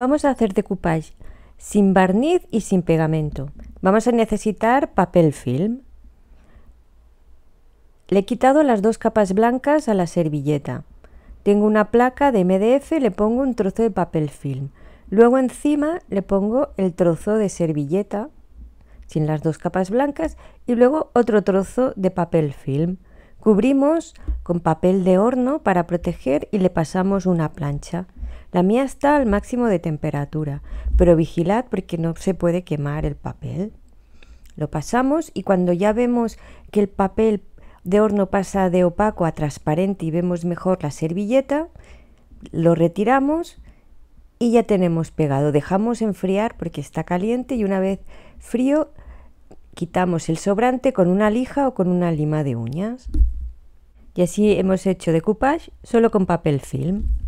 Vamos a hacer decoupage sin barniz y sin pegamento. Vamos a necesitar papel film. Le he quitado las dos capas blancas a la servilleta. Tengo una placa de MDF, le pongo un trozo de papel film. Luego encima le pongo el trozo de servilleta sin las dos capas blancas y luego otro trozo de papel film. Cubrimos con papel de horno para proteger y le pasamos una plancha. La mía está al máximo de temperatura, pero vigilad porque no se puede quemar el papel. Lo pasamos y cuando ya vemos que el papel de horno pasa de opaco a transparente y vemos mejor la servilleta, lo retiramos y ya tenemos pegado. Dejamos enfriar porque está caliente y una vez frío quitamos el sobrante con una lija o con una lima de uñas. Y así hemos hecho decoupage solo con papel film.